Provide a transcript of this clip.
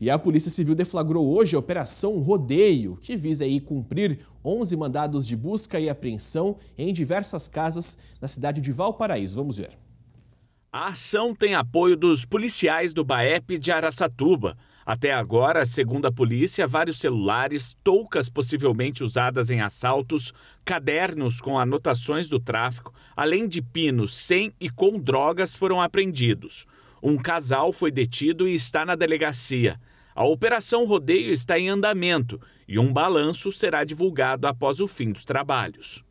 E a Polícia Civil deflagrou hoje a Operação Rodeio, que visa aí cumprir 11 mandados de busca e apreensão em diversas casas na cidade de Valparaíso. Vamos ver. A ação tem apoio dos policiais do BAEP de Araçatuba. Até agora, segundo a polícia, vários celulares, toucas possivelmente usadas em assaltos, cadernos com anotações do tráfico, além de pinos sem e com drogas foram apreendidos. Um casal foi detido e está na delegacia. A Operação Rodeio está em andamento e um balanço será divulgado após o fim dos trabalhos.